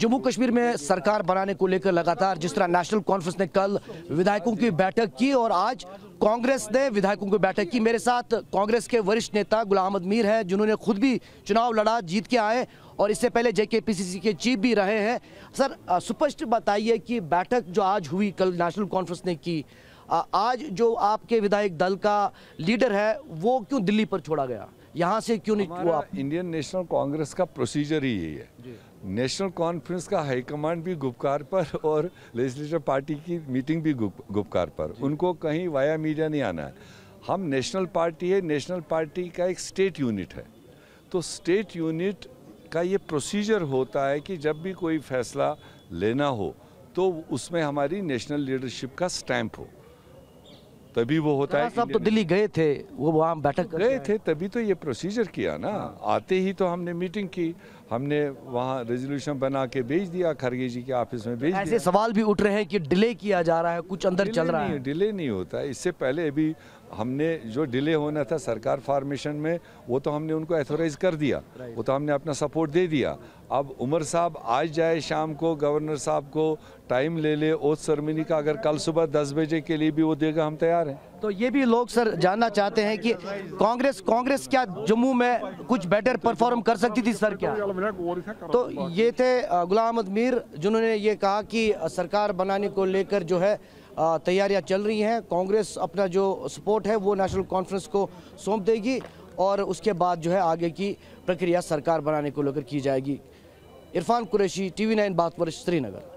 जम्मू कश्मीर में सरकार बनाने को लेकर लगातार जिस तरह नेशनल कॉन्फ्रेंस ने कल विधायकों की बैठक की और आज कांग्रेस ने विधायकों की बैठक की मेरे साथ कांग्रेस के वरिष्ठ नेता गुलाम अहमद मीर हैं जिन्होंने खुद भी चुनाव लड़ा जीत के आए और इससे पहले जेकेपीसीसी के चीफ भी रहे हैं सर स्पष्ट बताइए कि बैठक जो आज हुई कल नेशनल कॉन्फ्रेंस ने की आज जो आपके विधायक दल का लीडर है वो क्यों दिल्ली पर छोड़ा गया यहाँ से क्यों नहीं हुआ इंडियन नेशनल कांग्रेस का प्रोसीजर ही यही है नेशनल कॉन्फ्रेंस का हाईकमांड भी गुपकार पर और लेजिस्लेटिव पार्टी की मीटिंग भी गुपकार पर उनको कहीं वाया मीडिया नहीं आना है हम नेशनल पार्टी है नेशनल पार्टी का एक स्टेट यूनिट है तो स्टेट यूनिट का ये प्रोसीजर होता है कि जब भी कोई फैसला लेना हो तो उसमें हमारी नेशनल लीडरशिप का स्टैंप हो तभी वो होता है साहब तो दिल्ली गए थे वो वहाँ बैठक तो गए थे तभी तो ये प्रोसीजर किया ना आते ही तो हमने मीटिंग की हमने वहाँ रेजोल्यूशन बना के भेज दिया खरगे जी के ऑफिस में भेज ऐसे दिया। सवाल भी उठ रहे हैं कि डिले किया जा रहा है कुछ अंदर चल रहा है डिले नहीं होता इससे पहले अभी हमने जो डिले होना था सरकार फार्मेशन में वो तो हमने उनको एथोराइज़ कर दिया वो तो हमने अपना सपोर्ट दे दिया अब उमर साहब आज जाए शाम को गवर्नर साहब को टाइम ले ले ओथ सरमिनी का अगर कल सुबह दस बजे के लिए भी वो देगा हम तैयार हैं तो ये भी लोग सर जानना चाहते हैं कि कांग्रेस कांग्रेस क्या जम्मू में कुछ बेटर परफॉर्म कर सकती थी सर क्या तो ये थे गुलाम अहमद मीर जिन्होंने ये कहा कि सरकार बनाने को लेकर जो है तैयारियां चल रही हैं कांग्रेस अपना जो सपोर्ट है वो नेशनल कॉन्फ्रेंस को सौंप देगी और उसके बाद जो है आगे की प्रक्रिया सरकार बनाने को लेकर की जाएगी इरफान कुरैशी टीवी नाइन बात श्रीनगर